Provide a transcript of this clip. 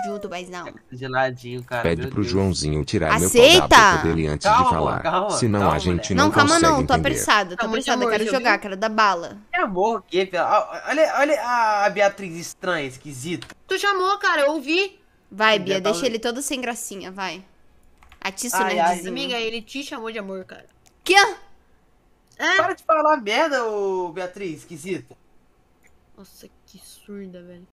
ajudo, mas não. De ladinho, cara. Pede pro Joãozinho tirar Aceita! meu pau da dele antes calma, de falar. Calma, Senão calma, a gente não, não calma não, tô apressada, tô não, apressada, quero jogar, quero dar bala. Que amor, o quê? Olha, olha a Beatriz estranha, esquisita. Tu chamou, cara, eu ouvi. Vai, Bia, tá deixa ele todo sem gracinha, vai. Atiça o nerdzinho. Amiga, ele te chamou de amor, cara. Quê? É? Para de falar merda, ô Beatriz, esquisita. Nossa, que surda, velho.